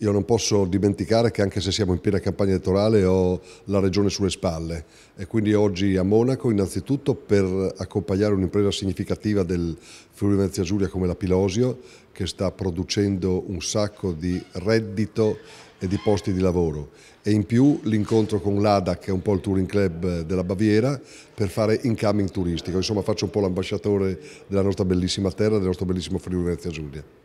Io non posso dimenticare che anche se siamo in piena campagna elettorale ho la regione sulle spalle e quindi oggi a Monaco innanzitutto per accompagnare un'impresa significativa del Friuli Venezia Giulia come la Pilosio che sta producendo un sacco di reddito e di posti di lavoro e in più l'incontro con l'ADA che è un po' il touring club della Baviera per fare incoming turistico, insomma faccio un po' l'ambasciatore della nostra bellissima terra, del nostro bellissimo Friuli Venezia Giulia.